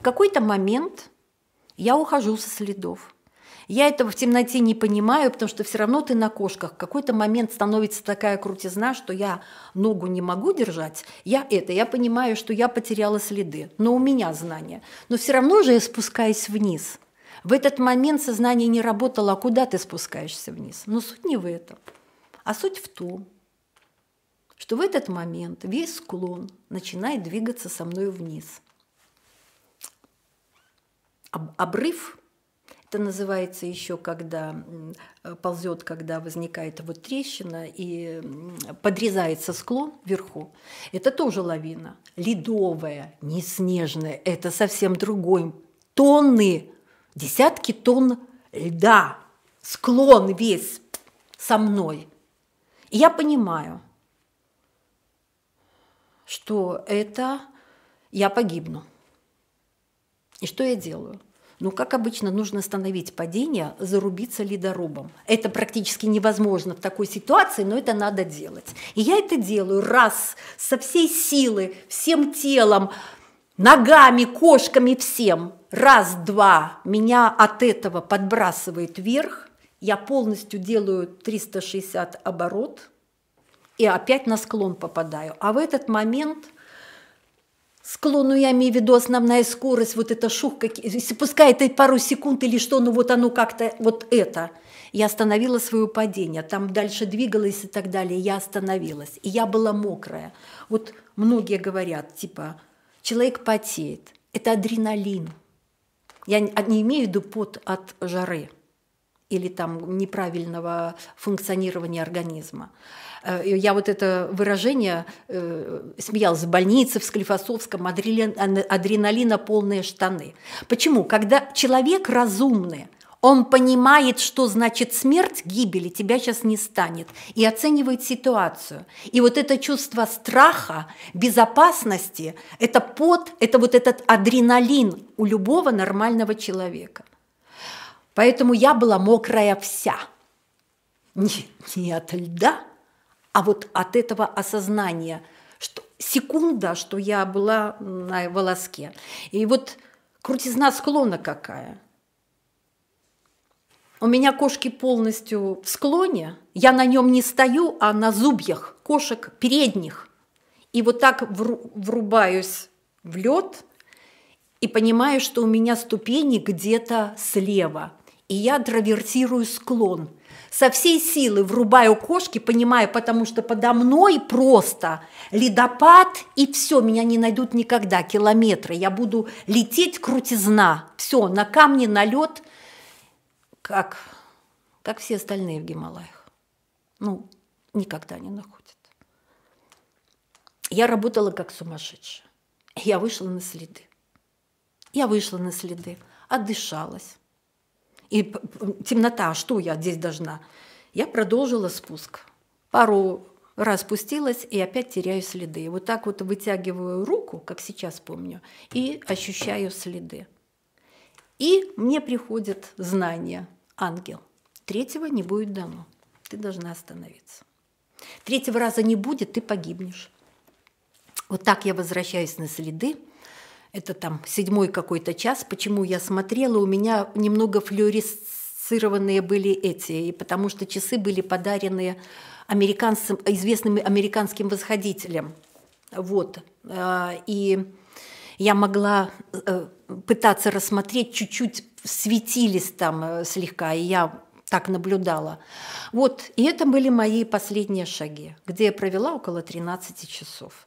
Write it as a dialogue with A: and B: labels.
A: В какой-то момент я ухожу со следов. Я этого в темноте не понимаю, потому что все равно ты на кошках. В какой-то момент становится такая крутизна, что я ногу не могу держать. Я это, я понимаю, что я потеряла следы, но у меня знания. Но все равно же я спускаюсь вниз. В этот момент сознание не работало, а куда ты спускаешься вниз? Но ну, суть не в этом. А суть в том, что в этот момент весь склон начинает двигаться со мной вниз – обрыв, это называется еще, когда ползет, когда возникает вот трещина и подрезается склон вверху. Это тоже лавина. Ледовая, не снежная. Это совсем другой. Тонны, десятки тонн льда. Склон весь со мной. И я понимаю, что это я погибну. И что я делаю? Ну, как обычно, нужно остановить падение, зарубиться ледорубом. Это практически невозможно в такой ситуации, но это надо делать. И я это делаю раз, со всей силы, всем телом, ногами, кошками, всем. Раз, два, меня от этого подбрасывает вверх, я полностью делаю 360 оборот и опять на склон попадаю. А в этот момент – склон, ну я имею в виду основная скорость, вот эта шух, пускай это пару секунд или что, ну вот оно как-то, вот это. Я остановила свое падение, там дальше двигалась и так далее, я остановилась, и я была мокрая. Вот многие говорят, типа, человек потеет, это адреналин. Я не а имею в виду пот от жары, или там неправильного функционирования организма. Э, я вот это выражение э, смеялась в больнице, в Склифосовском, адреналина полные штаны. Почему? Когда человек разумный, он понимает, что значит смерть, гибель и тебя сейчас не станет, и оценивает ситуацию. И вот это чувство страха, безопасности, это пот, это вот этот адреналин у любого нормального человека. Поэтому я была мокрая вся. Не, не от льда, а вот от этого осознания, что секунда, что я была на волоске. И вот крутизна склона какая. У меня кошки полностью в склоне, я на нем не стою, а на зубьях кошек передних. И вот так врубаюсь в лед и понимаю, что у меня ступени где-то слева – и я травертирую склон. Со всей силы врубаю кошки, понимая, потому что подо мной просто ледопад, и все, меня не найдут никогда, километры. Я буду лететь крутизна, все, на камне, на лед, как, как все остальные в Гималаях. Ну, никогда не находят. Я работала как сумасшедшая. Я вышла на следы. Я вышла на следы, отдышалась, и темнота, а что я здесь должна? Я продолжила спуск. Пару раз спустилась и опять теряю следы. Вот так вот вытягиваю руку, как сейчас помню, и ощущаю следы. И мне приходит знание, ангел, третьего не будет дано, ты должна остановиться. Третьего раза не будет, ты погибнешь. Вот так я возвращаюсь на следы, это там седьмой какой-то час, почему я смотрела, у меня немного флюоресцированные были эти, и потому что часы были подарены американцам, известным американским восходителям. Вот. Э, и я могла э, пытаться рассмотреть, чуть-чуть светились там э, слегка, и я так наблюдала. Вот, и это были мои последние шаги, где я провела около 13 часов.